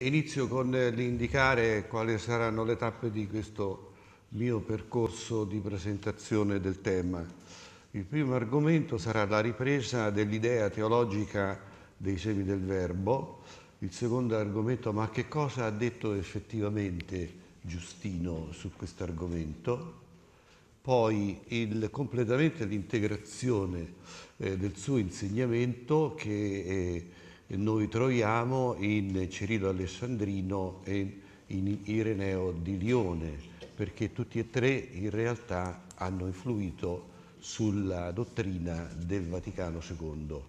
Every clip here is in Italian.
Inizio con eh, l'indicare quali saranno le tappe di questo mio percorso di presentazione del tema. Il primo argomento sarà la ripresa dell'idea teologica dei semi del verbo. Il secondo argomento, ma che cosa ha detto effettivamente Giustino su questo argomento? Poi il completamente l'integrazione eh, del suo insegnamento che eh, noi troviamo in Cirillo Alessandrino e in Ireneo di Lione, perché tutti e tre in realtà hanno influito sulla dottrina del Vaticano II.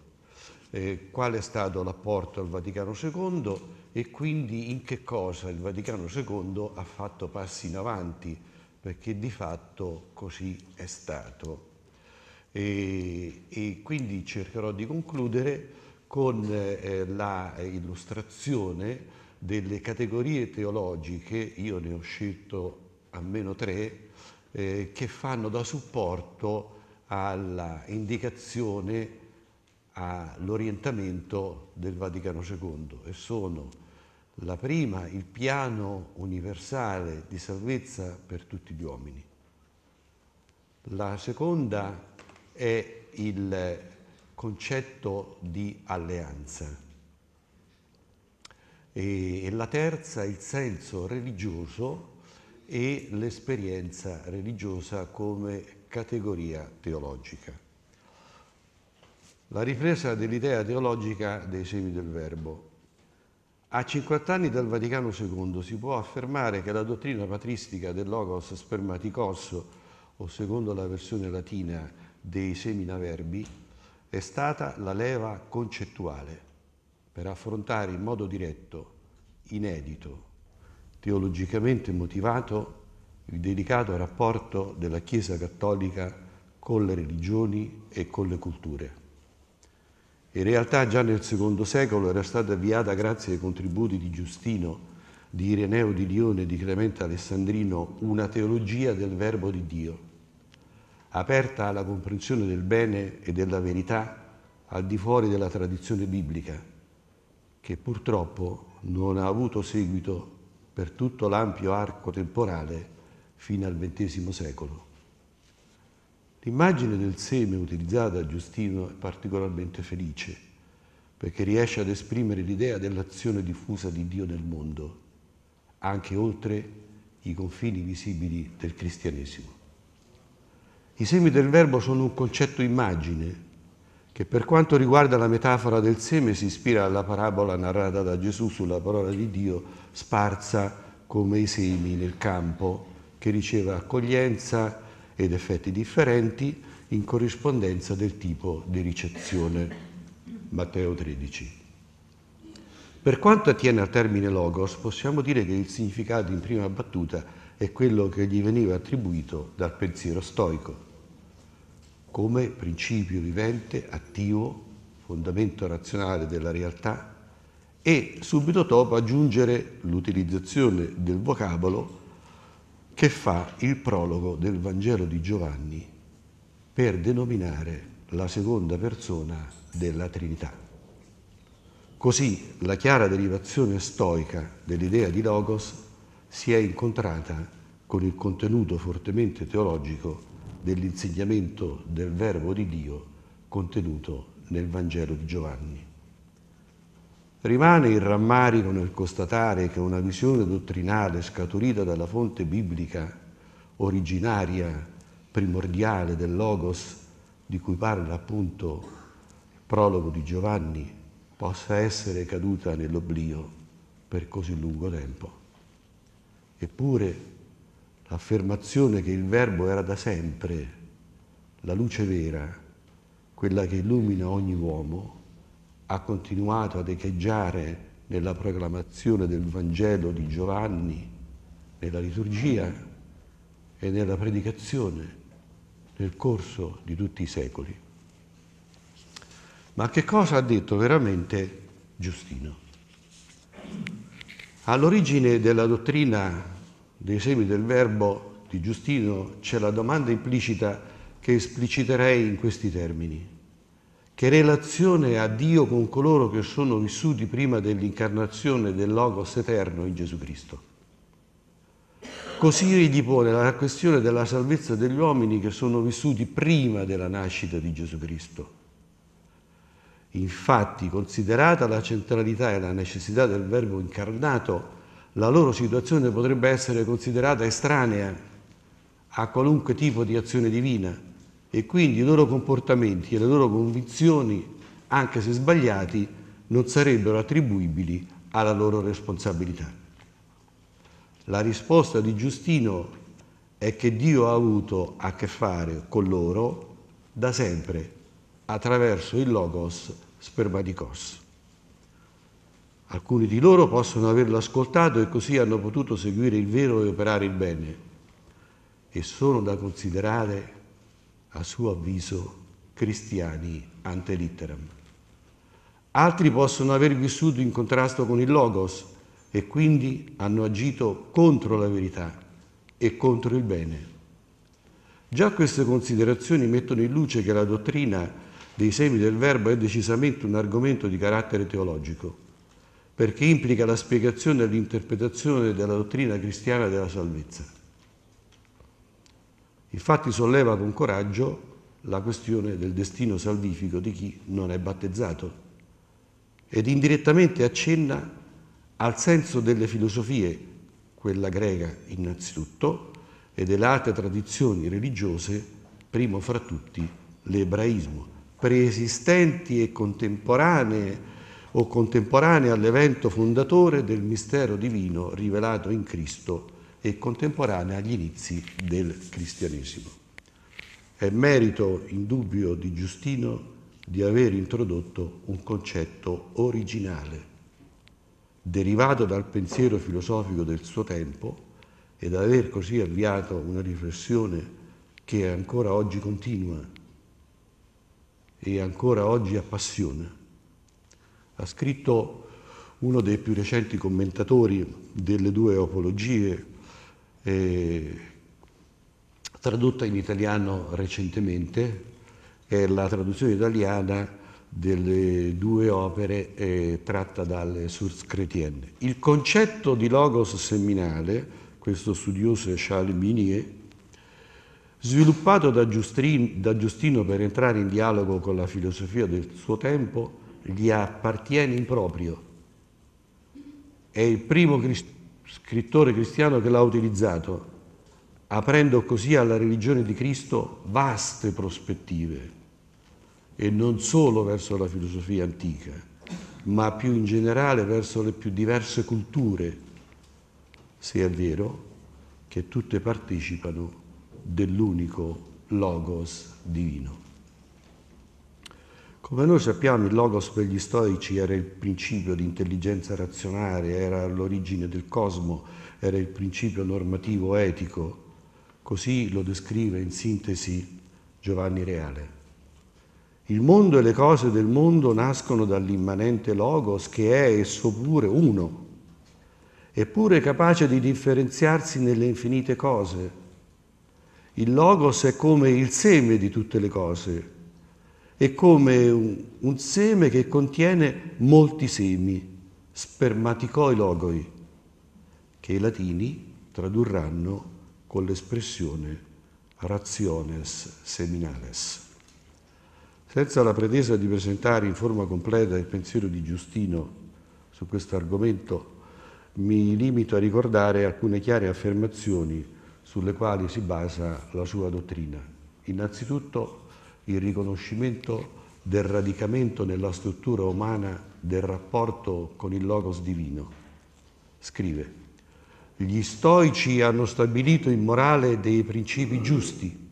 Eh, qual è stato l'apporto al Vaticano II e quindi in che cosa il Vaticano II ha fatto passi in avanti, perché di fatto così è stato. E, e quindi cercherò di concludere con eh, eh, la illustrazione delle categorie teologiche, io ne ho scelto almeno tre, eh, che fanno da supporto all'indicazione, all'orientamento del Vaticano II e sono la prima, il piano universale di salvezza per tutti gli uomini. La seconda è il concetto di alleanza. E, e la terza, il senso religioso e l'esperienza religiosa come categoria teologica. La ripresa dell'idea teologica dei semi del Verbo. A 50 anni dal Vaticano II si può affermare che la dottrina patristica del Logos spermaticos, o secondo la versione latina dei semina verbi, è stata la leva concettuale per affrontare in modo diretto, inedito, teologicamente motivato il delicato rapporto della Chiesa cattolica con le religioni e con le culture. In realtà già nel secondo secolo era stata avviata grazie ai contributi di Giustino, di Ireneo di Lione e di Clemente Alessandrino una teologia del Verbo di Dio, aperta alla comprensione del bene e della verità al di fuori della tradizione biblica, che purtroppo non ha avuto seguito per tutto l'ampio arco temporale fino al XX secolo. L'immagine del seme utilizzata da Giustino è particolarmente felice, perché riesce ad esprimere l'idea dell'azione diffusa di Dio nel mondo, anche oltre i confini visibili del cristianesimo. I semi del verbo sono un concetto immagine che per quanto riguarda la metafora del seme si ispira alla parabola narrata da Gesù sulla parola di Dio sparsa come i semi nel campo che riceve accoglienza ed effetti differenti in corrispondenza del tipo di ricezione. Matteo 13. Per quanto attiene al termine logos, possiamo dire che il significato in prima battuta è quello che gli veniva attribuito dal pensiero stoico come principio vivente, attivo, fondamento razionale della realtà e subito dopo aggiungere l'utilizzazione del vocabolo che fa il prologo del Vangelo di Giovanni per denominare la seconda persona della Trinità. Così la chiara derivazione stoica dell'idea di Logos si è incontrata con il contenuto fortemente teologico dell'insegnamento del Verbo di Dio contenuto nel Vangelo di Giovanni. Rimane il rammarico nel constatare che una visione dottrinale scaturita dalla fonte biblica originaria, primordiale del Logos, di cui parla appunto il prologo di Giovanni, possa essere caduta nell'oblio per così lungo tempo. Eppure l'affermazione che il Verbo era da sempre la luce vera, quella che illumina ogni uomo, ha continuato ad echeggiare nella proclamazione del Vangelo di Giovanni, nella liturgia e nella predicazione nel corso di tutti i secoli. Ma che cosa ha detto veramente Giustino? All'origine della dottrina dei semi del verbo di Giustino c'è la domanda implicita che espliciterei in questi termini. Che relazione ha Dio con coloro che sono vissuti prima dell'incarnazione del Logos eterno in Gesù Cristo? Così egli pone la questione della salvezza degli uomini che sono vissuti prima della nascita di Gesù Cristo. Infatti, considerata la centralità e la necessità del Verbo incarnato, la loro situazione potrebbe essere considerata estranea a qualunque tipo di azione divina e quindi i loro comportamenti e le loro convinzioni, anche se sbagliati, non sarebbero attribuibili alla loro responsabilità. La risposta di Giustino è che Dio ha avuto a che fare con loro da sempre attraverso il Logos spermaticos. Alcuni di loro possono averlo ascoltato e così hanno potuto seguire il vero e operare il bene e sono da considerare, a suo avviso, cristiani ante litteram. Altri possono aver vissuto in contrasto con il Logos e quindi hanno agito contro la verità e contro il bene. Già queste considerazioni mettono in luce che la dottrina dei semi del Verbo è decisamente un argomento di carattere teologico perché implica la spiegazione e l'interpretazione della dottrina cristiana della salvezza. Infatti solleva con coraggio la questione del destino salvifico di chi non è battezzato ed indirettamente accenna al senso delle filosofie, quella greca innanzitutto, e delle altre tradizioni religiose, primo fra tutti l'ebraismo, preesistenti e contemporanee o contemporanea all'evento fondatore del mistero divino rivelato in Cristo e contemporanea agli inizi del cristianesimo. È merito indubbio di Giustino di aver introdotto un concetto originale, derivato dal pensiero filosofico del suo tempo ed aver così avviato una riflessione che ancora oggi continua e ancora oggi appassiona ha scritto uno dei più recenti commentatori delle due apologie, eh, tradotta in italiano recentemente, è la traduzione italiana delle due opere eh, tratta dalle Source Chrétienne. Il concetto di logos seminale, questo studioso Charles Minier, sviluppato da, Giustrin, da Giustino per entrare in dialogo con la filosofia del suo tempo, gli appartiene in proprio. È il primo crist- scrittore cristiano che l'ha utilizzato, aprendo così alla religione di Cristo vaste prospettive e non solo verso la filosofia antica, ma più in generale verso le più diverse culture, se è vero che tutte partecipano dell'unico logos divino. Come noi sappiamo il logos per gli stoici era il principio di intelligenza razionale, era l'origine del cosmo, era il principio normativo etico, così lo descrive in sintesi Giovanni Reale. Il mondo e le cose del mondo nascono dall'immanente logos che è esso pure uno, eppure capace di differenziarsi nelle infinite cose. Il logos è come il seme di tutte le cose, è come un, un seme che contiene molti semi, spermaticoi logoi, che i latini tradurranno con l'espressione rationes seminales. Senza la pretesa di presentare in forma completa il pensiero di Giustino su questo argomento, mi limito a ricordare alcune chiare affermazioni sulle quali si basa la sua dottrina. Innanzitutto il riconoscimento del radicamento nella struttura umana del rapporto con il Logos divino. Scrive, gli stoici hanno stabilito in morale dei principi giusti,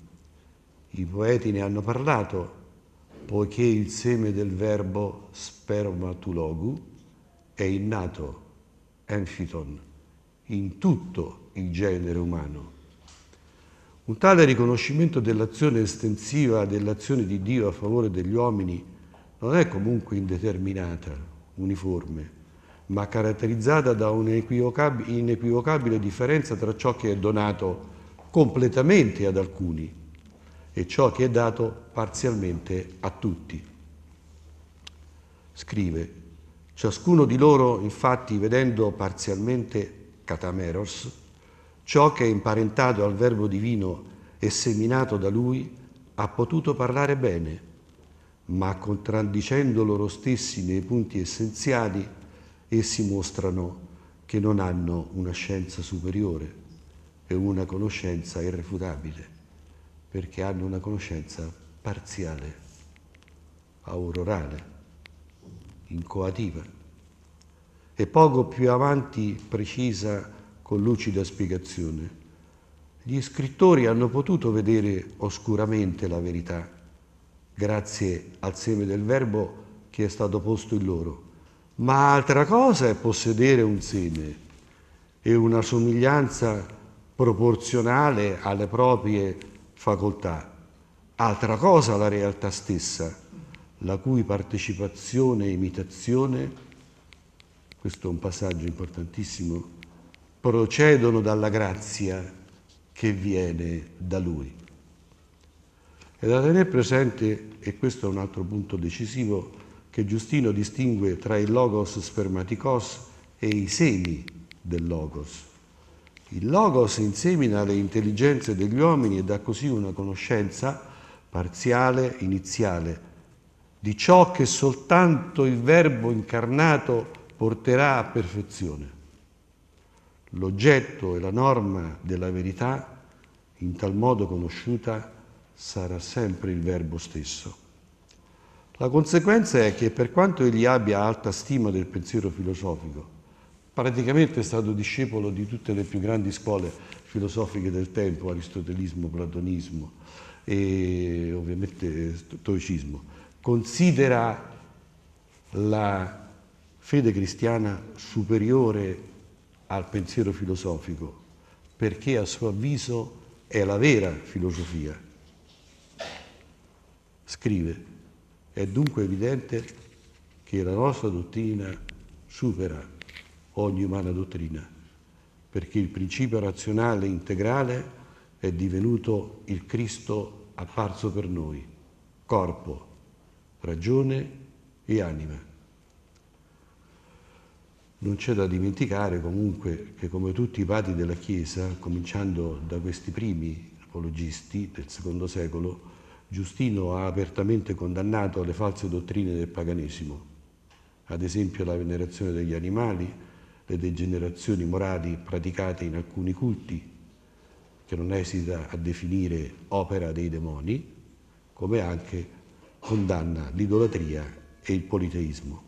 i poeti ne hanno parlato, poiché il seme del verbo spermatulogu è innato, enfiton, in tutto il genere umano un tale riconoscimento dell'azione estensiva dell'azione di Dio a favore degli uomini non è comunque indeterminata, uniforme, ma caratterizzata da un'inequivocabile differenza tra ciò che è donato completamente ad alcuni e ciò che è dato parzialmente a tutti. Scrive, ciascuno di loro infatti vedendo parzialmente catameros, Ciò che è imparentato al Verbo divino e seminato da lui ha potuto parlare bene, ma contraddicendo loro stessi nei punti essenziali, essi mostrano che non hanno una scienza superiore e una conoscenza irrefutabile, perché hanno una conoscenza parziale, aurorale, incoativa. E poco più avanti precisa con lucida spiegazione. Gli scrittori hanno potuto vedere oscuramente la verità, grazie al seme del verbo che è stato posto in loro. Ma altra cosa è possedere un seme e una somiglianza proporzionale alle proprie facoltà. Altra cosa la realtà stessa, la cui partecipazione e imitazione, questo è un passaggio importantissimo, procedono dalla grazia che viene da Lui. E da tenere presente, e questo è un altro punto decisivo, che Giustino distingue tra il logos spermaticos e i semi del logos. Il logos insemina le intelligenze degli uomini e dà così una conoscenza parziale, iniziale, di ciò che soltanto il Verbo incarnato porterà a perfezione l'oggetto e la norma della verità, in tal modo conosciuta, sarà sempre il Verbo stesso. La conseguenza è che per quanto egli abbia alta stima del pensiero filosofico, praticamente è stato discepolo di tutte le più grandi scuole filosofiche del tempo, aristotelismo, platonismo e ovviamente stoicismo, considera la fede cristiana superiore al pensiero filosofico, perché a suo avviso è la vera filosofia. Scrive, è dunque evidente che la nostra dottrina supera ogni umana dottrina, perché il principio razionale integrale è divenuto il Cristo apparso per noi, corpo, ragione e anima. Non c'è da dimenticare comunque che come tutti i padri della Chiesa, cominciando da questi primi apologisti del secondo secolo, Giustino ha apertamente condannato le false dottrine del paganesimo, ad esempio la venerazione degli animali, le degenerazioni morali praticate in alcuni culti, che non esita a definire opera dei demoni, come anche condanna l'idolatria e il politeismo.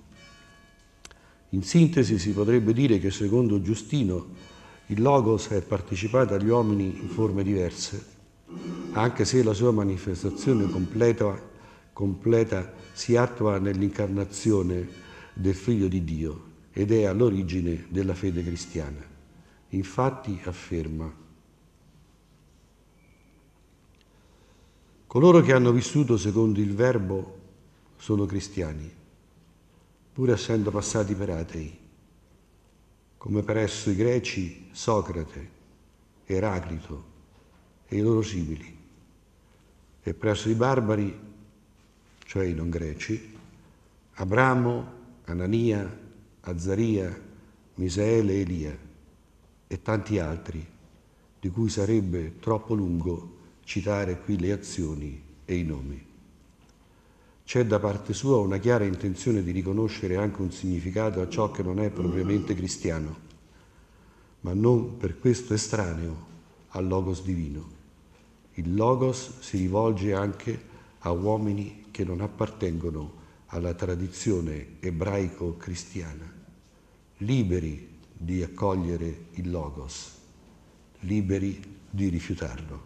In sintesi si potrebbe dire che secondo Giustino il logos è partecipato agli uomini in forme diverse, anche se la sua manifestazione completa, completa si attua nell'incarnazione del figlio di Dio ed è all'origine della fede cristiana. Infatti afferma Coloro che hanno vissuto secondo il Verbo sono cristiani pur essendo passati per atei, come presso i greci Socrate, Eraclito e i loro simili, e presso i barbari, cioè i non greci, Abramo, Anania, Azzaria, Misaele, Elia e tanti altri, di cui sarebbe troppo lungo citare qui le azioni e i nomi. C'è da parte sua una chiara intenzione di riconoscere anche un significato a ciò che non è propriamente cristiano, ma non per questo estraneo al Logos divino. Il Logos si rivolge anche a uomini che non appartengono alla tradizione ebraico-cristiana, liberi di accogliere il Logos, liberi di rifiutarlo.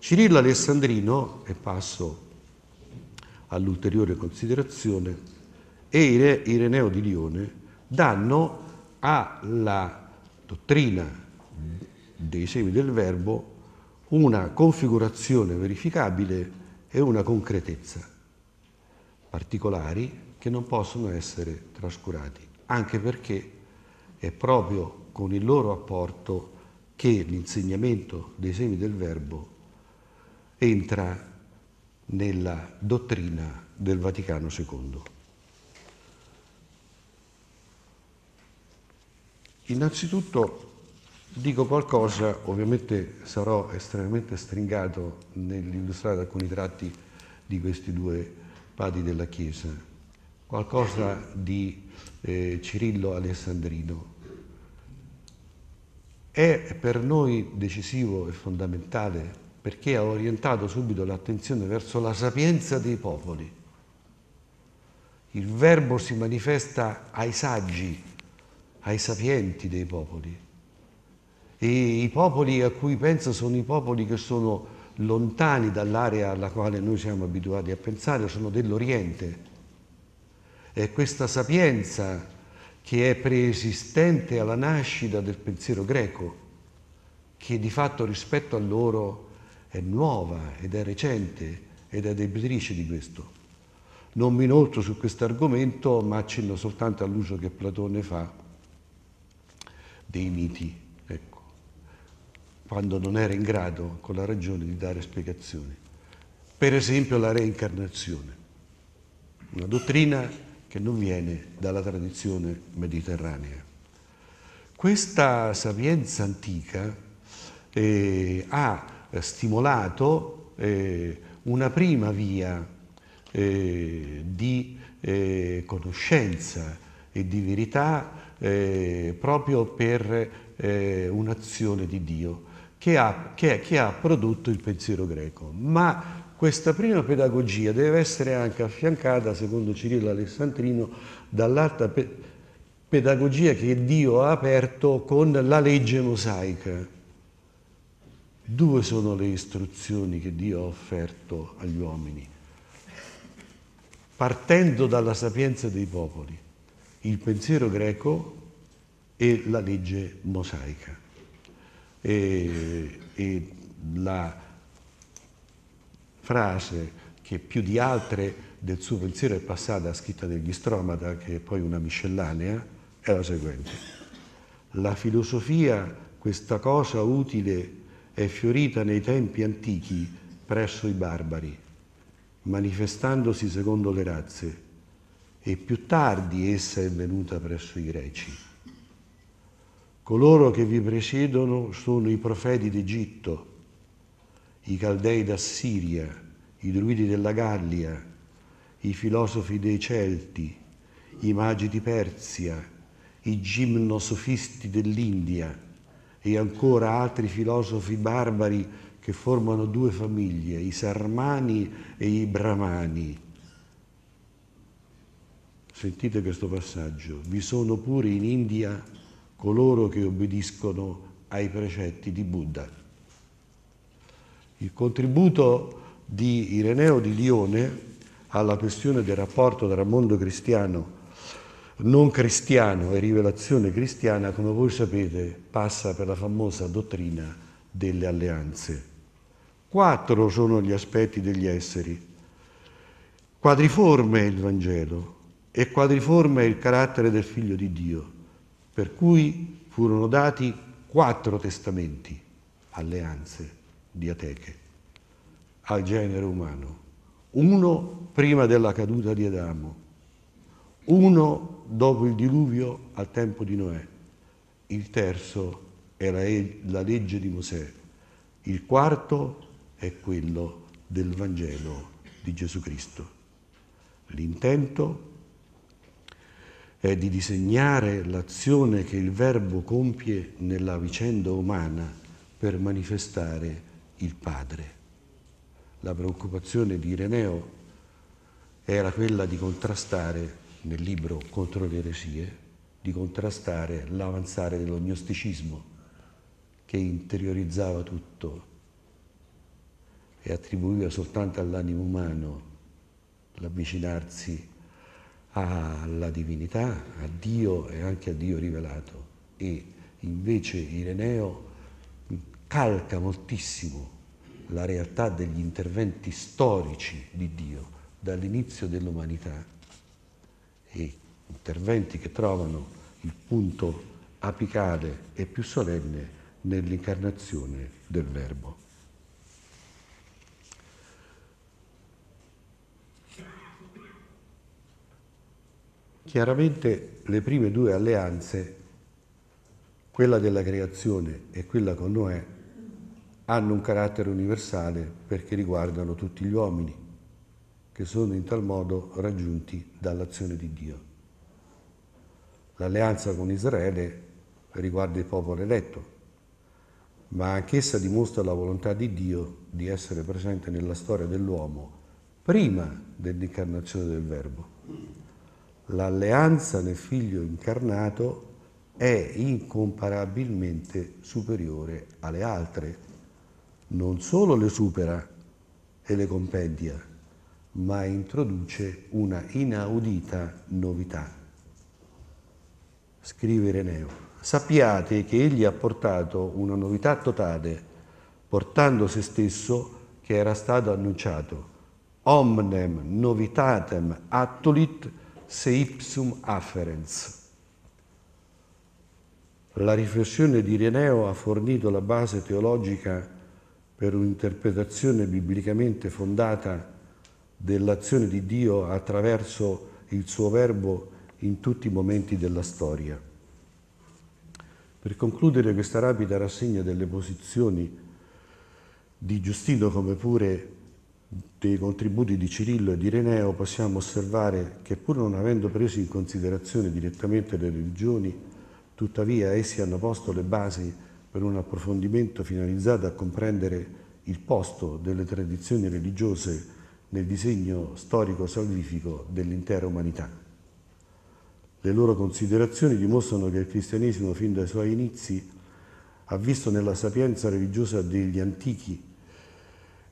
Cirillo Alessandrino, e passo all'ulteriore considerazione, e Ireneo di Lione danno alla dottrina dei semi del verbo una configurazione verificabile e una concretezza particolari che non possono essere trascurati, anche perché è proprio con il loro apporto che l'insegnamento dei semi del verbo entra nella dottrina del Vaticano II. Innanzitutto dico qualcosa, ovviamente sarò estremamente stringato nell'illustrare alcuni tratti di questi due padri della Chiesa, qualcosa di eh, Cirillo Alessandrino. È per noi decisivo e fondamentale perché ha orientato subito l'attenzione verso la sapienza dei popoli. Il verbo si manifesta ai saggi, ai sapienti dei popoli. E i popoli a cui penso sono i popoli che sono lontani dall'area alla quale noi siamo abituati a pensare, sono dell'Oriente. È questa sapienza che è preesistente alla nascita del pensiero greco, che di fatto rispetto a loro è nuova ed è recente ed è debitrice di questo. Non mi inoltro su questo argomento, ma accenno soltanto all'uso che Platone fa dei miti, ecco, quando non era in grado, con la ragione, di dare spiegazioni. Per esempio la reincarnazione, una dottrina che non viene dalla tradizione mediterranea. Questa sapienza antica eh, ha eh, stimolato eh, una prima via eh, di conoscenza e di verità proprio per un'azione di Dio che ha, che, che ha prodotto il pensiero greco. Ma questa prima pedagogia deve essere anche affiancata, secondo Cirillo Alessandrino, dall'altra pedagogia che Dio ha aperto con la legge mosaica Due sono le istruzioni che Dio ha offerto agli uomini. Partendo dalla sapienza dei popoli, il pensiero greco e la legge mosaica. E, e la frase che più di altre del suo pensiero è passata, scritta negli Stromata, che è poi una miscellanea, è la seguente. La filosofia, questa cosa utile è fiorita nei tempi antichi presso i barbari, manifestandosi secondo le razze, e più tardi essa è venuta presso i greci. Coloro che vi precedono sono i profeti d'Egitto, i caldei d'Assiria, i druidi della Gallia, i filosofi dei Celti, i magi di Persia, i gimnosofisti dell'India, e ancora altri filosofi barbari che formano due famiglie, i Sarmani e i Brahmani. Sentite questo passaggio. Vi sono pure in India coloro che obbediscono ai precetti di Buddha. Il contributo di Ireneo di Lione alla questione del rapporto tra mondo cristiano e non cristiano e rivelazione cristiana, come voi sapete, passa per la famosa dottrina delle alleanze. Quattro sono gli aspetti degli esseri. Quadriforme il Vangelo e quadriforme il carattere del Figlio di Dio, per cui furono dati quattro testamenti, alleanze, diateche, al genere umano. Uno prima della caduta di Adamo, uno dopo il diluvio al tempo di Noè, il terzo è la legge di Mosè, il quarto è quello del Vangelo di Gesù Cristo. L'intento è di disegnare l'azione che il Verbo compie nella vicenda umana per manifestare il Padre. La preoccupazione di Ireneo era quella di contrastare nel libro Contro le eresie, di contrastare l'avanzare dello gnosticismo che interiorizzava tutto e attribuiva soltanto all'animo umano l'avvicinarsi alla divinità, a Dio e anche a Dio rivelato. E invece Ireneo calca moltissimo la realtà degli interventi storici di Dio dall'inizio dell'umanità e interventi che trovano il punto apicale e più solenne nell'incarnazione del Verbo. Chiaramente le prime due alleanze, quella della creazione e quella con Noè, hanno un carattere universale perché riguardano tutti gli uomini che sono in tal modo raggiunti dall'azione di Dio. L'alleanza con Israele riguarda il popolo eletto, ma anch'essa dimostra la volontà di Dio di essere presente nella storia dell'uomo prima dell'incarnazione del Verbo. L'alleanza nel Figlio incarnato è incomparabilmente superiore alle altre, non solo le supera e le compendia, ma introduce una inaudita novità. Scrive Reneo, sappiate che egli ha portato una novità totale, portando se stesso che era stato annunciato. Omnem novitatem attulit se ipsum afferens. La riflessione di Reneo ha fornito la base teologica per un'interpretazione biblicamente fondata dell'azione di Dio attraverso il suo verbo in tutti i momenti della storia. Per concludere questa rapida rassegna delle posizioni di Giustino come pure dei contributi di Cirillo e di Ireneo possiamo osservare che pur non avendo preso in considerazione direttamente le religioni, tuttavia essi hanno posto le basi per un approfondimento finalizzato a comprendere il posto delle tradizioni religiose nel disegno storico-salvifico dell'intera umanità. Le loro considerazioni dimostrano che il cristianesimo fin dai suoi inizi ha visto nella sapienza religiosa degli antichi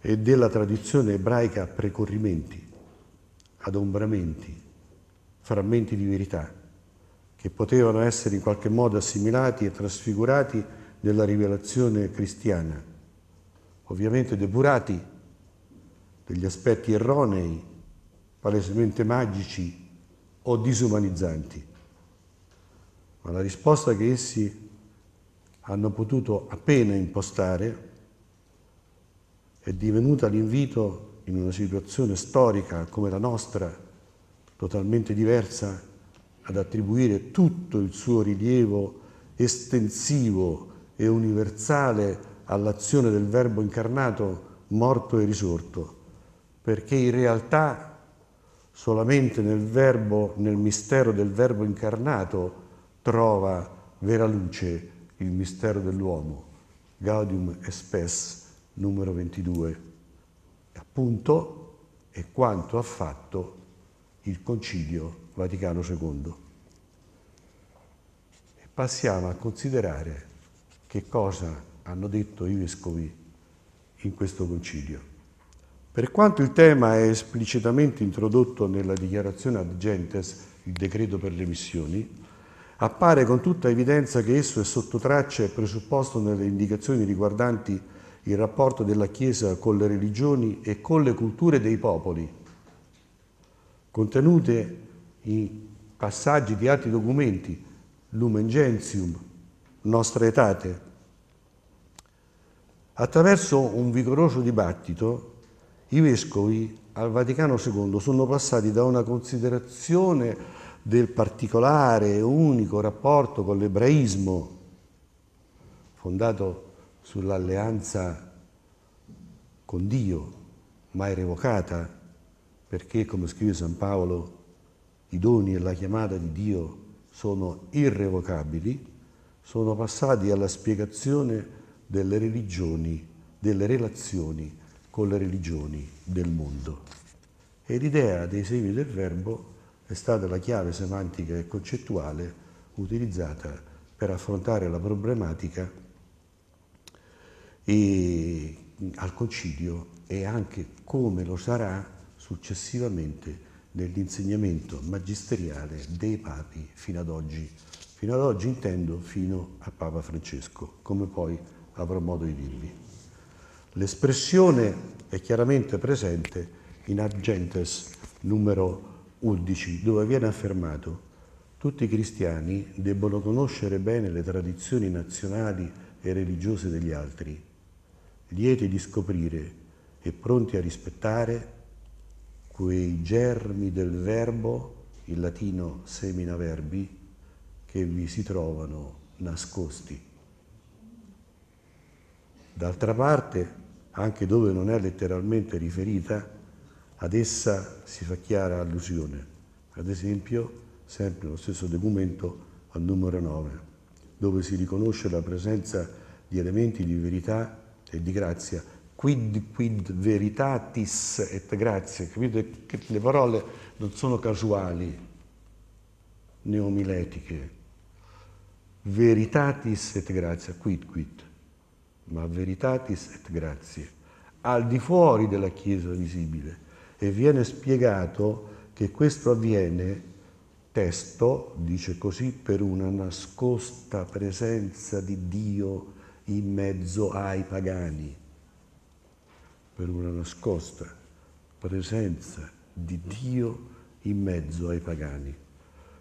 e della tradizione ebraica precorrimenti, adombramenti, frammenti di verità che potevano essere in qualche modo assimilati e trasfigurati nella rivelazione cristiana, ovviamente depurati degli aspetti erronei, palesemente magici o disumanizzanti, ma la risposta che essi hanno potuto appena impostare è divenuta l'invito in una situazione storica come la nostra, totalmente diversa, ad attribuire tutto il suo rilievo estensivo e universale all'azione del Verbo incarnato, morto e risorto perché in realtà solamente nel verbo, nel mistero del verbo incarnato trova vera luce il mistero dell'uomo, Gaudium Espes, numero 22. Appunto è quanto ha fatto il Concilio Vaticano II. E passiamo a considerare che cosa hanno detto i vescovi in questo concilio. Per quanto il tema è esplicitamente introdotto nella dichiarazione ad gentes, il decreto per le missioni, appare con tutta evidenza che esso è sotto traccia e presupposto nelle indicazioni riguardanti il rapporto della Chiesa con le religioni e con le culture dei popoli, contenute in passaggi di altri documenti, Lumen Gentium, Nostra Etate. Attraverso un vigoroso dibattito i vescovi al Vaticano II sono passati da una considerazione del particolare e unico rapporto con l'ebraismo, fondato sull'alleanza con Dio, mai revocata, perché, come scrive San Paolo, i doni e la chiamata di Dio sono irrevocabili, sono passati alla spiegazione delle religioni, delle relazioni con le religioni del mondo. E l'idea dei semi del verbo è stata la chiave semantica e concettuale utilizzata per affrontare la problematica e, al concilio e anche come lo sarà successivamente nell'insegnamento magisteriale dei papi fino ad oggi. Fino ad oggi intendo fino a Papa Francesco, come poi avrò modo di dirvi. L'espressione è chiaramente presente in Argentes numero 11, dove viene affermato tutti i cristiani debbono conoscere bene le tradizioni nazionali e religiose degli altri, lieti di scoprire e pronti a rispettare quei germi del verbo, in latino semina verbi, che vi si trovano nascosti. D'altra parte, anche dove non è letteralmente riferita, ad essa si fa chiara allusione. Ad esempio, sempre lo stesso documento al numero 9, dove si riconosce la presenza di elementi di verità e di grazia, quid quid veritatis et grazia, capite che le parole non sono casuali, neomiletiche, veritatis et grazia, quid quid ma veritatis et grazie, al di fuori della Chiesa visibile. E viene spiegato che questo avviene, testo dice così, per una nascosta presenza di Dio in mezzo ai pagani, per una nascosta presenza di Dio in mezzo ai pagani.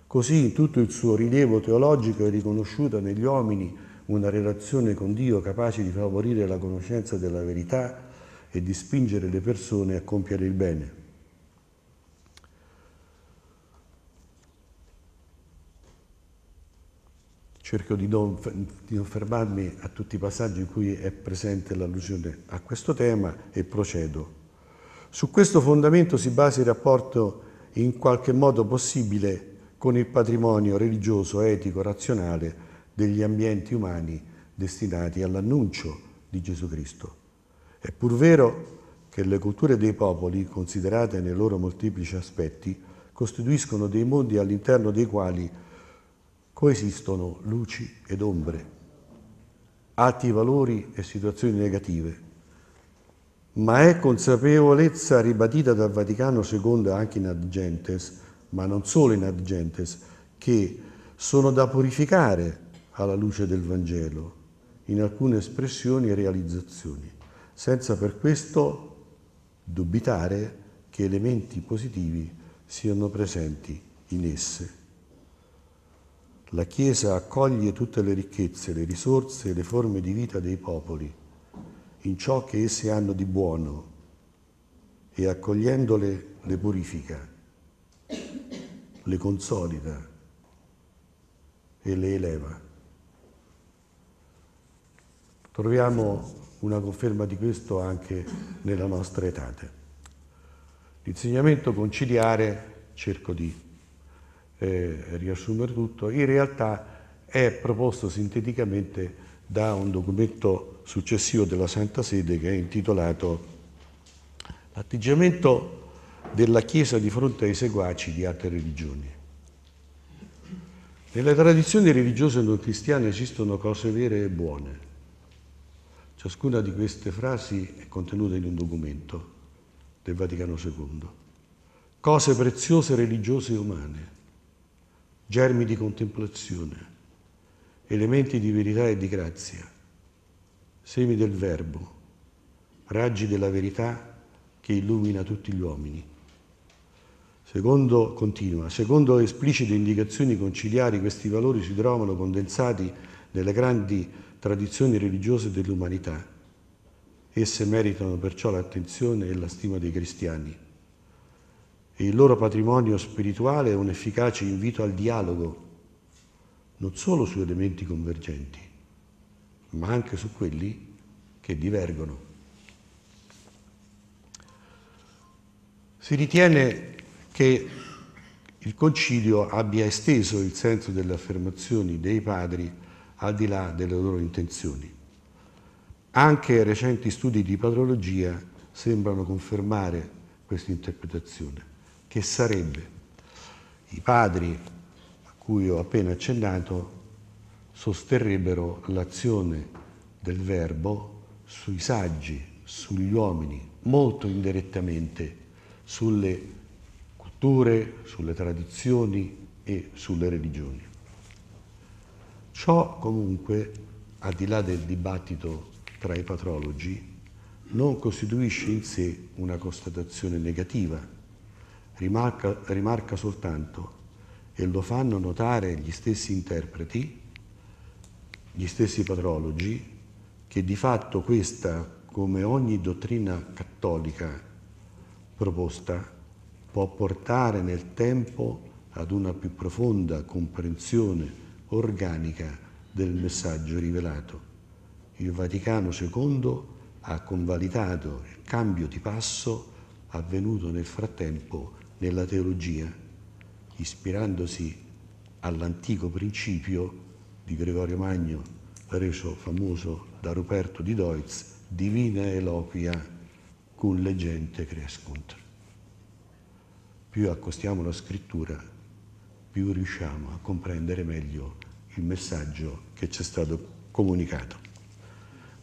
Così tutto il suo rilievo teologico è riconosciuto negli uomini una relazione con Dio capace di favorire la conoscenza della verità e di spingere le persone a compiere il bene. Cerco di non, di non fermarmi a tutti i passaggi in cui è presente l'allusione a questo tema e procedo. Su questo fondamento si basa il rapporto in qualche modo possibile con il patrimonio religioso, etico, razionale degli ambienti umani destinati all'annuncio di Gesù Cristo. È pur vero che le culture dei popoli, considerate nei loro molteplici aspetti, costituiscono dei mondi all'interno dei quali coesistono luci ed ombre, atti, valori e situazioni negative. Ma è consapevolezza ribadita dal Vaticano II anche in ad gentes, ma non solo in ad gentes, che sono da purificare alla luce del Vangelo, in alcune espressioni e realizzazioni, senza per questo dubitare che elementi positivi siano presenti in esse. La Chiesa accoglie tutte le ricchezze, le risorse e le forme di vita dei popoli, in ciò che esse hanno di buono, e accogliendole le purifica, le consolida e le eleva. Troviamo una conferma di questo anche nella nostra età. L'insegnamento conciliare, cerco di eh, riassumere tutto, in realtà è proposto sinteticamente da un documento successivo della Santa Sede che è intitolato L'atteggiamento della Chiesa di fronte ai seguaci di altre religioni. Nelle tradizioni religiose non cristiane esistono cose vere e buone Ciascuna di queste frasi è contenuta in un documento del Vaticano II. Cose preziose religiose e umane, germi di contemplazione, elementi di verità e di grazia, semi del Verbo, raggi della verità che illumina tutti gli uomini. Secondo, continua, secondo esplicite indicazioni conciliari, questi valori si trovano condensati nelle grandi tradizioni religiose dell'umanità. Esse meritano perciò l'attenzione e la stima dei cristiani. E il loro patrimonio spirituale è un efficace invito al dialogo, non solo su elementi convergenti, ma anche su quelli che divergono. Si ritiene che il Concilio abbia esteso il senso delle affermazioni dei padri al di là delle loro intenzioni. Anche recenti studi di patologia sembrano confermare questa interpretazione, che sarebbe i padri a cui ho appena accennato sosterrebbero l'azione del verbo sui saggi, sugli uomini, molto indirettamente sulle culture, sulle tradizioni e sulle religioni. Ciò comunque, al di là del dibattito tra i patrologi, non costituisce in sé una constatazione negativa, rimarca, rimarca soltanto, e lo fanno notare gli stessi interpreti, gli stessi patrologi, che di fatto questa, come ogni dottrina cattolica proposta, può portare nel tempo ad una più profonda comprensione organica del messaggio rivelato. Il Vaticano II ha convalidato il cambio di passo avvenuto nel frattempo nella teologia, ispirandosi all'antico principio di Gregorio Magno, reso famoso da Ruperto di Deutz, divina eloquia cun legente crescunt. Più accostiamo la scrittura, più riusciamo a comprendere meglio il messaggio che ci è stato comunicato.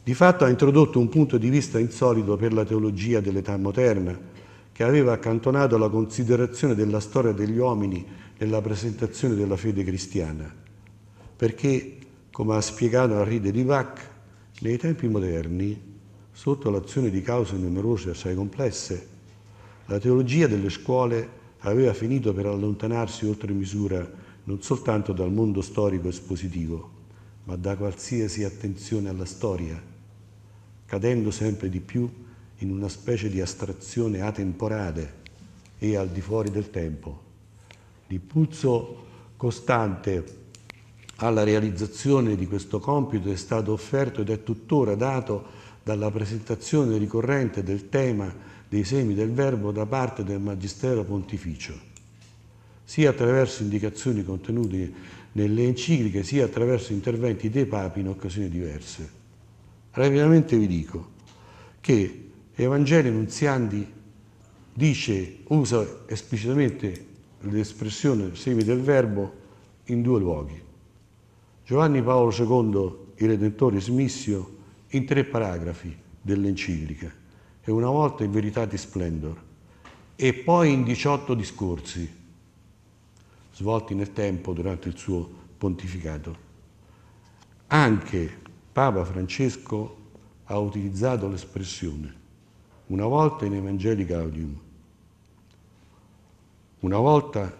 Di fatto ha introdotto un punto di vista insolito per la teologia dell'età moderna, che aveva accantonato la considerazione della storia degli uomini nella presentazione della fede cristiana, perché, come ha spiegato Henri di Vac, nei tempi moderni, sotto l'azione di cause numerose e assai complesse, la teologia delle scuole aveva finito per allontanarsi oltre misura non soltanto dal mondo storico espositivo, ma da qualsiasi attenzione alla storia, cadendo sempre di più in una specie di astrazione atemporale e al di fuori del tempo. L'impulso costante alla realizzazione di questo compito è stato offerto ed è tuttora dato dalla presentazione ricorrente del tema dei semi del Verbo da parte del Magistero Pontificio, sia attraverso indicazioni contenute nelle encicliche, sia attraverso interventi dei papi in occasioni diverse. Rapidamente vi dico che Evangelio Nunziandi dice, usa esplicitamente l'espressione semi del Verbo in due luoghi. Giovanni Paolo II, il Redentore Smissio, in tre paragrafi dell'enciclica e una volta in verità di splendor, e poi in 18 discorsi, svolti nel tempo durante il suo pontificato. Anche Papa Francesco ha utilizzato l'espressione una volta in Evangelii Gaudium, una volta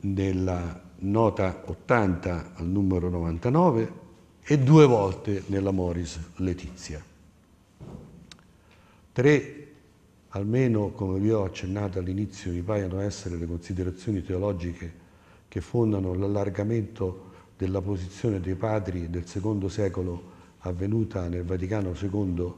nella nota 80 al numero 99 e due volte nella Moris Letizia. Tre, almeno come vi ho accennato all'inizio, mi paiono essere le considerazioni teologiche che fondano l'allargamento della posizione dei padri del secondo secolo avvenuta nel Vaticano II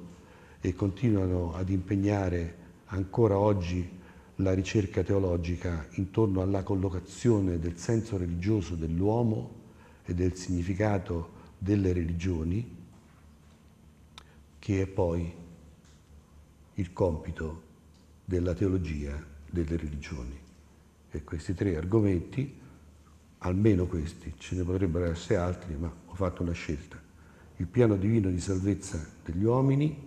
e continuano ad impegnare ancora oggi la ricerca teologica intorno alla collocazione del senso religioso dell'uomo e del significato delle religioni, che è poi il compito della teologia delle religioni. E questi tre argomenti, almeno questi, ce ne potrebbero essere altri, ma ho fatto una scelta. Il piano divino di salvezza degli uomini,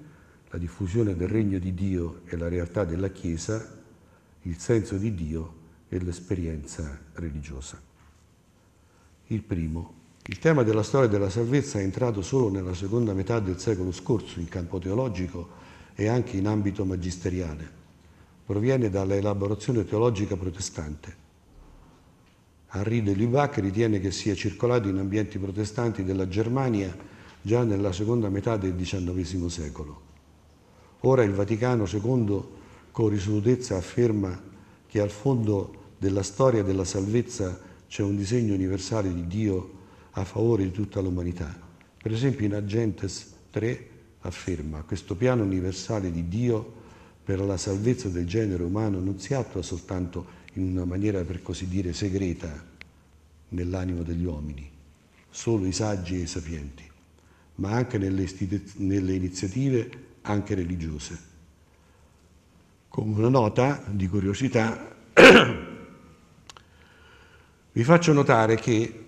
la diffusione del regno di Dio e la realtà della Chiesa, il senso di Dio e l'esperienza religiosa. Il primo. Il tema della storia della salvezza è entrato solo nella seconda metà del secolo scorso in campo teologico e anche in ambito magisteriale. Proviene dall'elaborazione teologica protestante. Henri de Lubac ritiene che sia circolato in ambienti protestanti della Germania già nella seconda metà del XIX secolo. Ora il Vaticano II con risolutezza afferma che al fondo della storia della salvezza c'è un disegno universale di Dio a favore di tutta l'umanità. Per esempio in Agentes 3 afferma questo piano universale di Dio per la salvezza del genere umano non si attua soltanto in una maniera per così dire segreta nell'animo degli uomini, solo i saggi e i sapienti, ma anche nelle, nelle iniziative anche religiose. Come una nota di curiosità, vi faccio notare che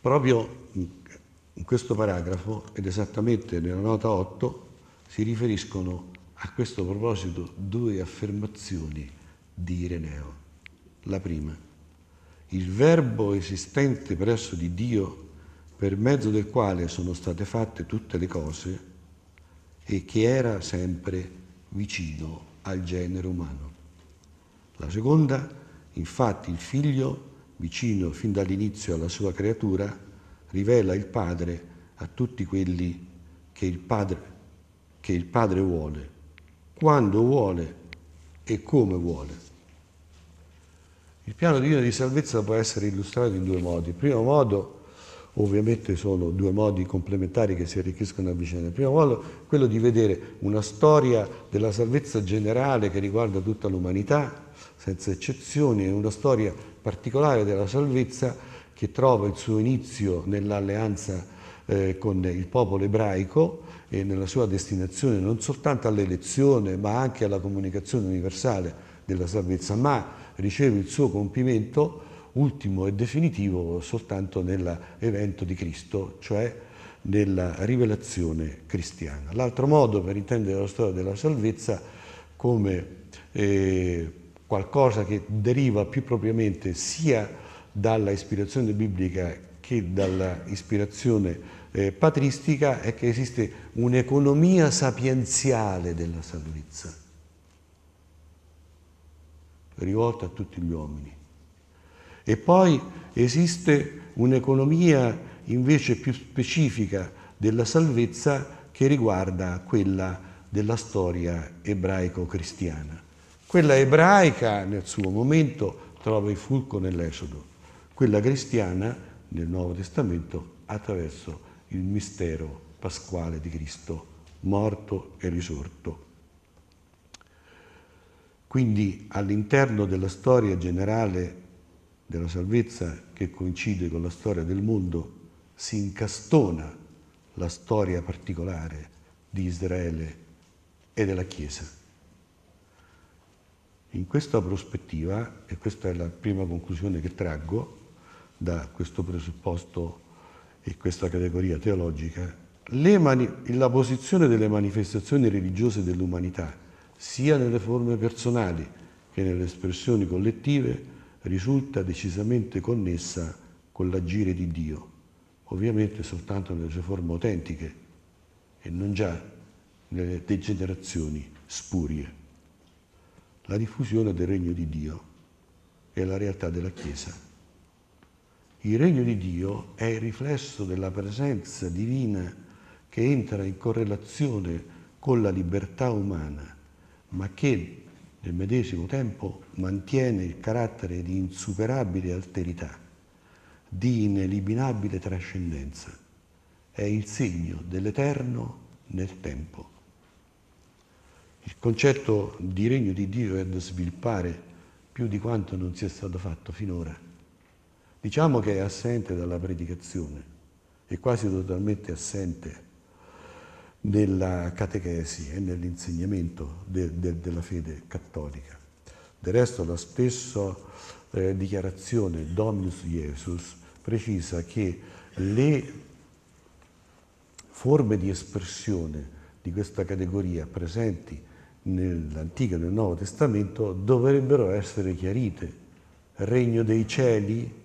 proprio in questo paragrafo ed esattamente nella nota 8 si riferiscono a questo proposito due affermazioni di Ireneo. La prima, il verbo esistente presso di Dio per mezzo del quale sono state fatte tutte le cose e che era sempre vicino al genere umano. La seconda, infatti, il figlio, vicino fin dall'inizio alla sua creatura, rivela il Padre a tutti quelli che il Padre, che il padre vuole, quando vuole e come vuole. Il piano divino di salvezza può essere illustrato in due modi. Il primo modo, ovviamente sono due modi complementari che si arricchiscono a vicenda. Il primo modo è quello di vedere una storia della salvezza generale che riguarda tutta l'umanità, senza eccezioni, e una storia particolare della salvezza che trova il suo inizio nell'alleanza eh, con il popolo ebraico e nella sua destinazione non soltanto all'elezione ma anche alla comunicazione universale della salvezza, ma riceve il suo compimento ultimo e definitivo soltanto nell'evento di Cristo, cioè nella rivelazione cristiana. L'altro modo per intendere la storia della salvezza come eh, qualcosa che deriva più propriamente sia dalla ispirazione biblica che dalla ispirazione eh, patristica è che esiste un'economia sapienziale della salvezza, rivolta a tutti gli uomini. E poi esiste un'economia invece più specifica della salvezza che riguarda quella della storia ebraico-cristiana. Quella ebraica nel suo momento trova il fulcro nell'Esodo quella cristiana nel Nuovo Testamento attraverso il mistero pasquale di Cristo, morto e risorto. Quindi all'interno della storia generale della salvezza che coincide con la storia del mondo si incastona la storia particolare di Israele e della Chiesa. In questa prospettiva, e questa è la prima conclusione che traggo, da questo presupposto e questa categoria teologica, la posizione delle manifestazioni religiose dell'umanità, sia nelle forme personali che nelle espressioni collettive, risulta decisamente connessa con l'agire di Dio, ovviamente soltanto nelle sue forme autentiche e non già nelle degenerazioni spurie. La diffusione del regno di Dio è la realtà della Chiesa. Il regno di Dio è il riflesso della presenza divina che entra in correlazione con la libertà umana, ma che nel medesimo tempo mantiene il carattere di insuperabile alterità, di ineliminabile trascendenza. È il segno dell'eterno nel tempo. Il concetto di regno di Dio è da sviluppare più di quanto non sia stato fatto finora diciamo che è assente dalla predicazione, è quasi totalmente assente nella catechesi e nell'insegnamento de, de, della fede cattolica. Del resto la stessa eh, dichiarazione Dominus Jesus precisa che le forme di espressione di questa categoria presenti nell'Antico e nel Nuovo Testamento dovrebbero essere chiarite. Regno dei cieli,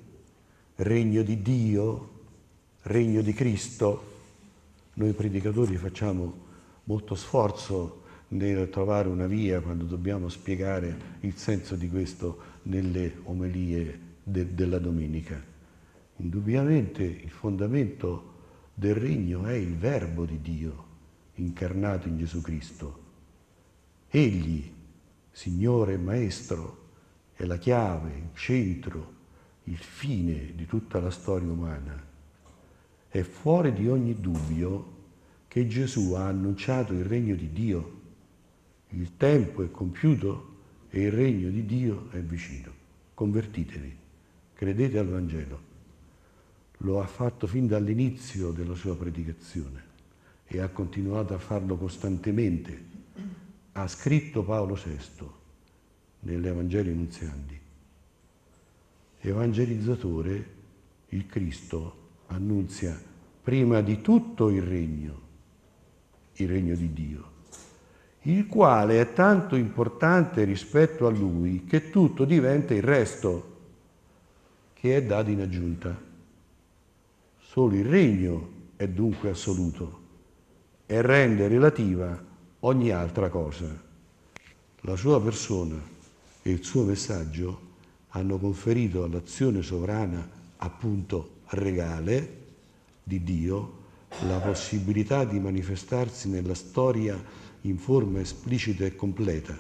regno di Dio, regno di Cristo. Noi predicatori facciamo molto sforzo nel trovare una via quando dobbiamo spiegare il senso di questo nelle omelie de della domenica. Indubbiamente il fondamento del regno è il verbo di Dio incarnato in Gesù Cristo. Egli, Signore e Maestro, è la chiave, il centro, il fine di tutta la storia umana. È fuori di ogni dubbio che Gesù ha annunciato il regno di Dio. Il tempo è compiuto e il regno di Dio è vicino. Convertitevi, credete al Vangelo. Lo ha fatto fin dall'inizio della sua predicazione e ha continuato a farlo costantemente. Ha scritto Paolo VI nell'Evangelio Nunziandi evangelizzatore, il Cristo annunzia prima di tutto il regno, il regno di Dio, il quale è tanto importante rispetto a lui che tutto diventa il resto, che è dato in aggiunta. Solo il regno è dunque assoluto e rende relativa ogni altra cosa. La sua persona e il suo messaggio hanno conferito all'azione sovrana appunto regale di Dio la possibilità di manifestarsi nella storia in forma esplicita e completa,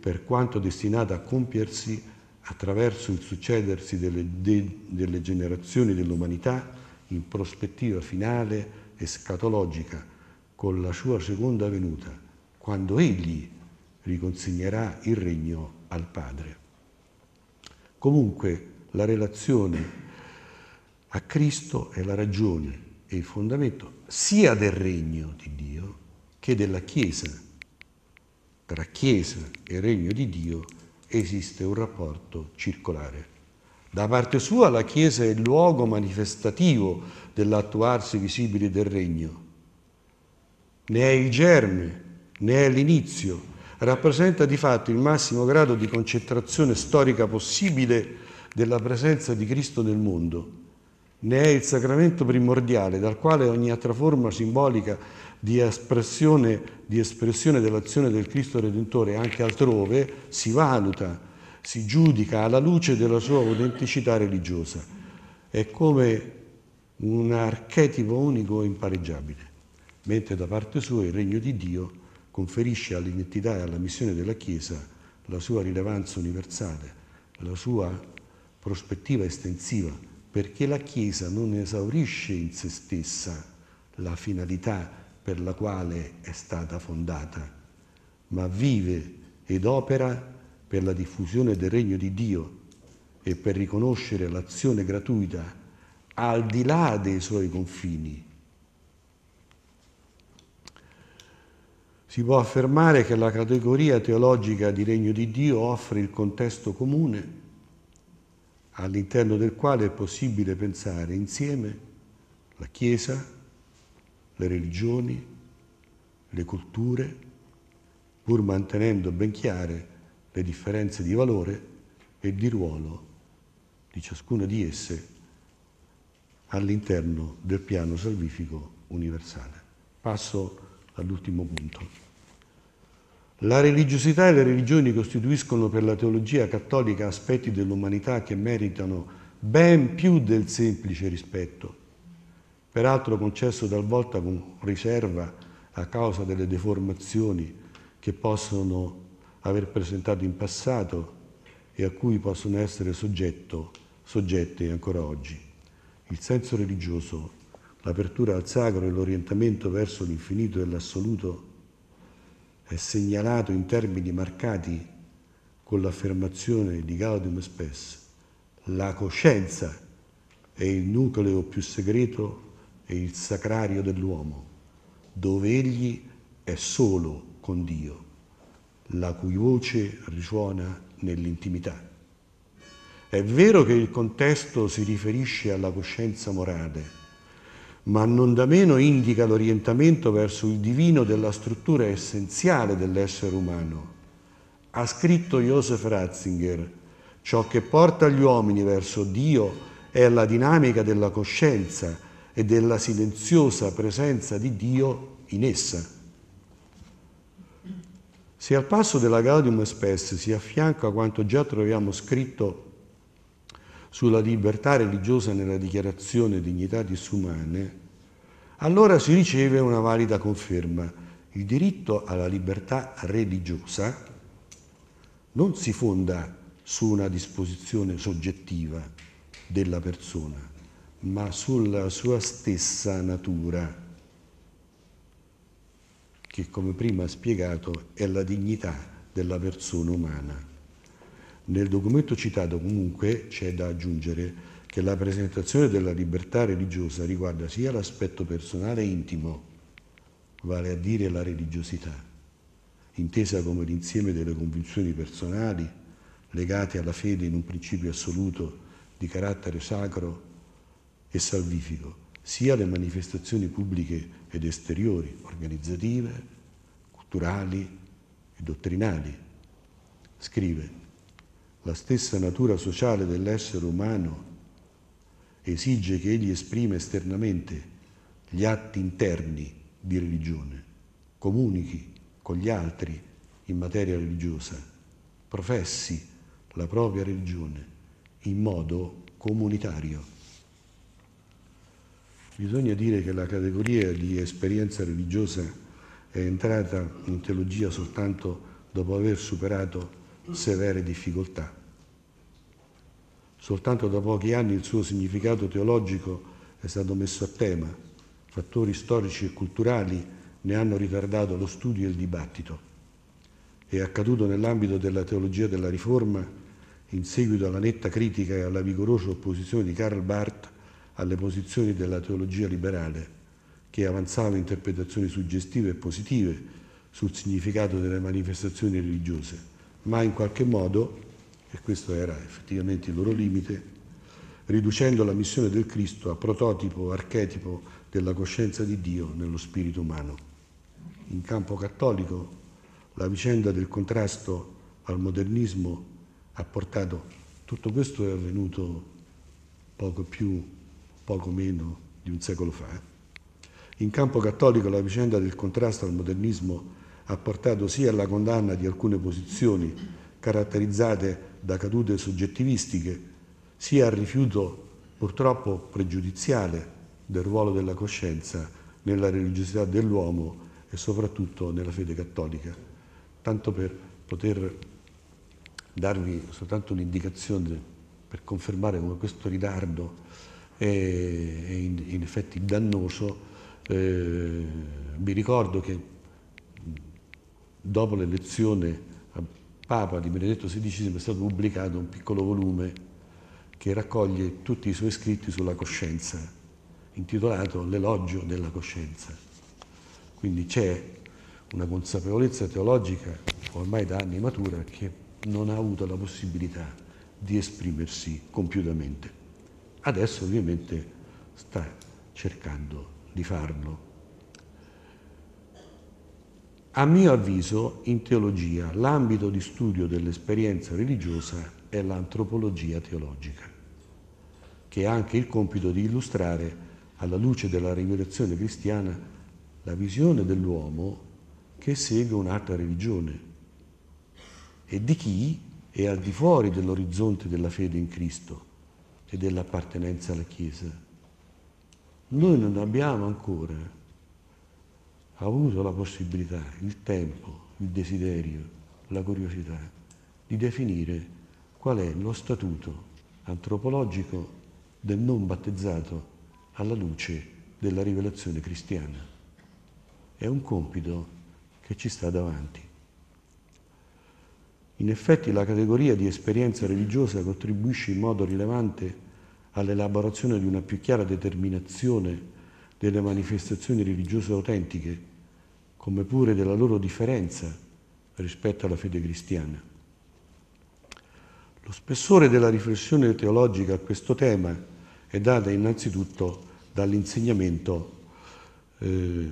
per quanto destinata a compiersi attraverso il succedersi delle, de, delle generazioni dell'umanità in prospettiva finale e scatologica con la sua seconda venuta, quando egli riconsegnerà il regno al Padre. Comunque la relazione a Cristo è la ragione e il fondamento sia del regno di Dio che della Chiesa. Tra Chiesa e regno di Dio esiste un rapporto circolare. Da parte sua la Chiesa è il luogo manifestativo dell'attuarsi visibile del regno. Ne è il germe, ne è l'inizio, rappresenta di fatto il massimo grado di concentrazione storica possibile della presenza di Cristo nel mondo. Ne è il sacramento primordiale dal quale ogni altra forma simbolica di espressione, di espressione dell'azione del Cristo Redentore anche altrove si valuta, si giudica alla luce della sua autenticità religiosa. È come un archetipo unico e impareggiabile, mentre da parte sua il regno di Dio conferisce all'identità e alla missione della Chiesa la sua rilevanza universale, la sua prospettiva estensiva, perché la Chiesa non esaurisce in se stessa la finalità per la quale è stata fondata, ma vive ed opera per la diffusione del regno di Dio e per riconoscere l'azione gratuita al di là dei suoi confini Si può affermare che la categoria teologica di regno di Dio offre il contesto comune all'interno del quale è possibile pensare insieme la Chiesa, le religioni, le culture, pur mantenendo ben chiare le differenze di valore e di ruolo di ciascuna di esse all'interno del piano salvifico universale. Passo all'ultimo punto. La religiosità e le religioni costituiscono per la teologia cattolica aspetti dell'umanità che meritano ben più del semplice rispetto, peraltro concesso talvolta con riserva a causa delle deformazioni che possono aver presentato in passato e a cui possono essere soggetto, soggette ancora oggi. Il senso religioso, l'apertura al sacro e l'orientamento verso l'infinito e l'assoluto è segnalato in termini marcati con l'affermazione di Gaudium Spes, la coscienza è il nucleo più segreto e il sacrario dell'uomo, dove egli è solo con Dio, la cui voce risuona nell'intimità. È vero che il contesto si riferisce alla coscienza morale, ma non da meno indica l'orientamento verso il divino della struttura essenziale dell'essere umano. Ha scritto Joseph Ratzinger, ciò che porta gli uomini verso Dio è la dinamica della coscienza e della silenziosa presenza di Dio in essa. Se al passo della Gaudium Spes si affianca quanto già troviamo scritto sulla libertà religiosa nella dichiarazione Dignitatis Humanae, allora si riceve una valida conferma. Il diritto alla libertà religiosa non si fonda su una disposizione soggettiva della persona, ma sulla sua stessa natura, che come prima spiegato è la dignità della persona umana. Nel documento citato comunque c'è da aggiungere che la presentazione della libertà religiosa riguarda sia l'aspetto personale e intimo, vale a dire la religiosità, intesa come l'insieme delle convinzioni personali legate alla fede in un principio assoluto di carattere sacro e salvifico, sia le manifestazioni pubbliche ed esteriori, organizzative, culturali e dottrinali. Scrive la stessa natura sociale dell'essere umano esige che egli esprima esternamente gli atti interni di religione, comunichi con gli altri in materia religiosa, professi la propria religione in modo comunitario. Bisogna dire che la categoria di esperienza religiosa è entrata in teologia soltanto dopo aver superato severe difficoltà. Soltanto da pochi anni il suo significato teologico è stato messo a tema, fattori storici e culturali ne hanno ritardato lo studio e il dibattito. È accaduto nell'ambito della teologia della Riforma in seguito alla netta critica e alla vigorosa opposizione di Karl Barth alle posizioni della teologia liberale, che avanzava interpretazioni suggestive e positive sul significato delle manifestazioni religiose ma in qualche modo, e questo era effettivamente il loro limite, riducendo la missione del Cristo a prototipo, archetipo della coscienza di Dio nello spirito umano. In campo cattolico la vicenda del contrasto al modernismo ha portato, tutto questo è avvenuto poco più, poco meno di un secolo fa. Eh. In campo cattolico la vicenda del contrasto al modernismo ha ha portato sia alla condanna di alcune posizioni caratterizzate da cadute soggettivistiche, sia al rifiuto purtroppo pregiudiziale del ruolo della coscienza nella religiosità dell'uomo e soprattutto nella fede cattolica. Tanto per poter darvi soltanto un'indicazione per confermare come questo ritardo è, in, effetti dannoso, eh, vi ricordo che dopo l'elezione a eh, Papa di Benedetto XVI è stato pubblicato un piccolo volume che raccoglie tutti i suoi scritti sulla coscienza, intitolato L'elogio della coscienza. Quindi c'è una consapevolezza teologica ormai da anni matura che non ha avuto la possibilità di esprimersi compiutamente. Adesso ovviamente sta cercando di farlo a mio avviso, in teologia, l'ambito di studio dell'esperienza religiosa è l'antropologia teologica, che ha anche il compito di illustrare, alla luce della rivelazione cristiana, la visione dell'uomo che segue un'altra religione e di chi è al di fuori dell'orizzonte della fede in Cristo e dell'appartenenza alla Chiesa. Noi non abbiamo ancora ha avuto la possibilità, il tempo, il desiderio, la curiosità di definire qual è lo statuto antropologico del non battezzato alla luce della rivelazione cristiana. È un compito che ci sta davanti. In effetti la categoria di esperienza religiosa contribuisce in modo rilevante all'elaborazione di una più chiara determinazione delle manifestazioni religiose autentiche, come pure della loro differenza rispetto alla fede cristiana. Lo spessore della riflessione teologica a questo tema è data innanzitutto dall'insegnamento eh,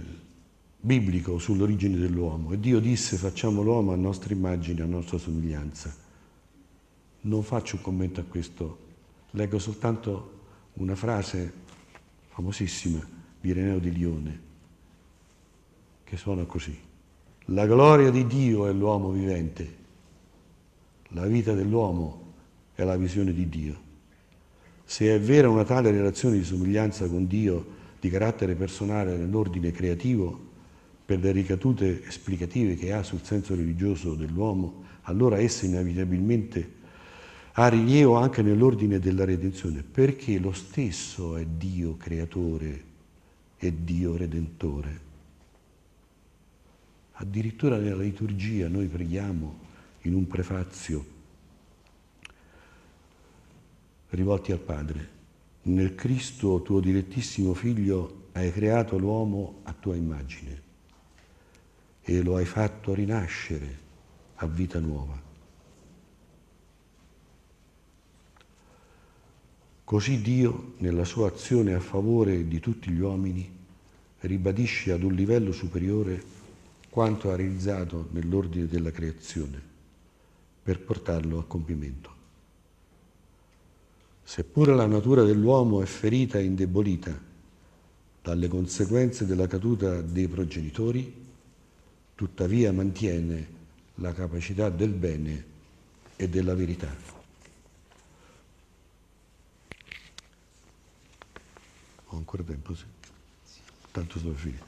biblico sull'origine dell'uomo. E Dio disse facciamo l'uomo a nostra immagine, a nostra somiglianza. Non faccio un commento a questo, leggo soltanto una frase famosissima Ireneo di Lione, che suona così. La gloria di Dio è l'uomo vivente, la vita dell'uomo è la visione di Dio. Se è vera una tale relazione di somiglianza con Dio di carattere personale nell'ordine creativo, per le ricadute esplicative che ha sul senso religioso dell'uomo, allora essa inevitabilmente ha rilievo anche nell'ordine della redenzione, perché lo stesso è Dio creatore e Dio Redentore. Addirittura nella liturgia noi preghiamo in un prefazio rivolti al Padre, nel Cristo tuo direttissimo Figlio hai creato l'uomo a tua immagine e lo hai fatto rinascere a vita nuova. Così Dio, nella sua azione a favore di tutti gli uomini, ribadisce ad un livello superiore quanto ha realizzato nell'ordine della creazione per portarlo a compimento. Seppure la natura dell'uomo è ferita e indebolita dalle conseguenze della caduta dei progenitori, tuttavia mantiene la capacità del bene e della verità. Ho ancora tempo, sì. Tanto sono finito.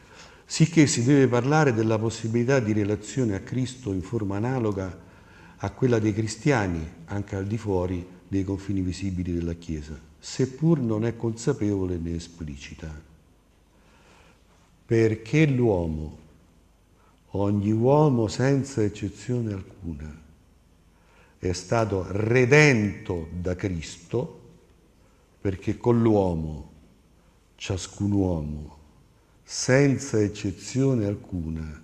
Sicché si deve parlare della possibilità di relazione a Cristo in forma analoga a quella dei cristiani, anche al di fuori dei confini visibili della Chiesa, seppur non è consapevole né esplicita. Perché l'uomo, ogni uomo senza eccezione alcuna, è stato redento da Cristo perché con l'uomo ciascun uomo, senza eccezione alcuna,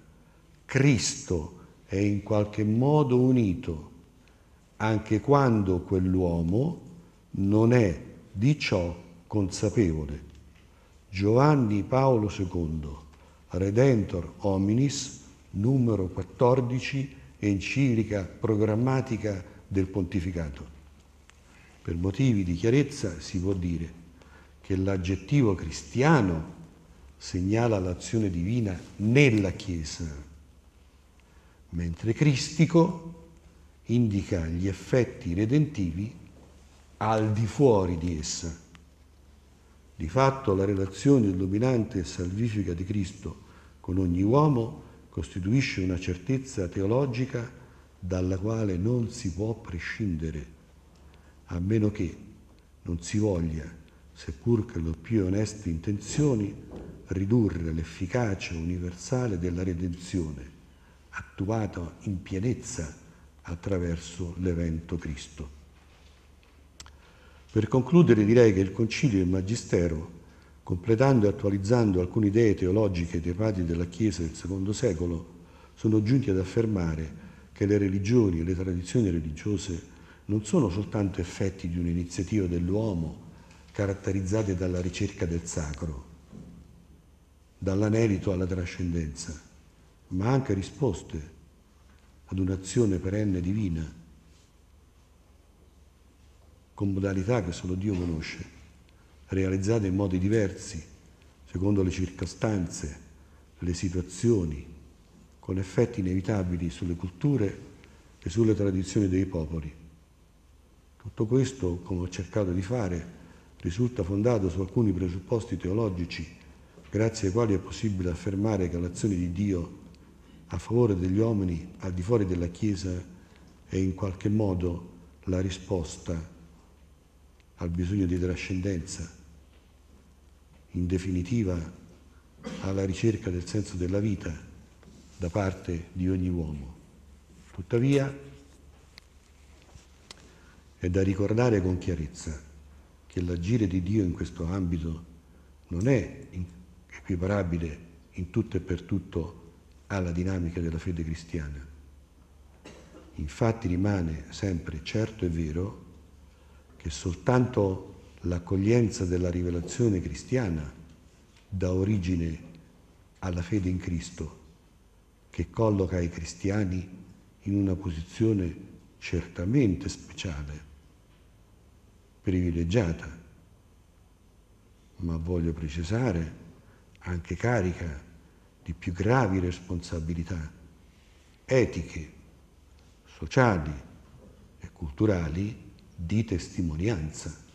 Cristo è in qualche modo unito, anche quando quell'uomo non è di ciò consapevole. Giovanni Paolo II, Redentor Hominis, numero 14, enciclica programmatica del pontificato. Per motivi di chiarezza si può dire che l'aggettivo cristiano segnala l'azione divina nella Chiesa, mentre cristico indica gli effetti redentivi al di fuori di essa. Di fatto la relazione illuminante e salvifica di Cristo con ogni uomo costituisce una certezza teologica dalla quale non si può prescindere, a meno che non si voglia seppur con le più oneste intenzioni, ridurre l'efficacia universale della redenzione, attuata in pienezza attraverso l'evento Cristo. Per concludere direi che il Concilio e il Magistero, completando e attualizzando alcune idee teologiche dei padri della Chiesa del secondo secolo, sono giunti ad affermare che le religioni e le tradizioni religiose non sono soltanto effetti di un'iniziativa dell'uomo caratterizzate dalla ricerca del sacro, dall'anelito alla trascendenza, ma anche risposte ad un'azione perenne divina, con modalità che solo Dio conosce, realizzate in modi diversi, secondo le circostanze, le situazioni, con effetti inevitabili sulle culture e sulle tradizioni dei popoli. Tutto questo, come ho cercato di fare, risulta fondato su alcuni presupposti teologici grazie ai quali è possibile affermare che l'azione di Dio a favore degli uomini al di fuori della Chiesa è in qualche modo la risposta al bisogno di trascendenza, in definitiva alla ricerca del senso della vita da parte di ogni uomo. Tuttavia è da ricordare con chiarezza che l'agire di Dio in questo ambito non è equiparabile in tutto e per tutto alla dinamica della fede cristiana. Infatti rimane sempre certo e vero che soltanto l'accoglienza della rivelazione cristiana dà origine alla fede in Cristo, che colloca i cristiani in una posizione certamente speciale privilegiata, ma voglio precisare anche carica di più gravi responsabilità etiche, sociali e culturali di testimonianza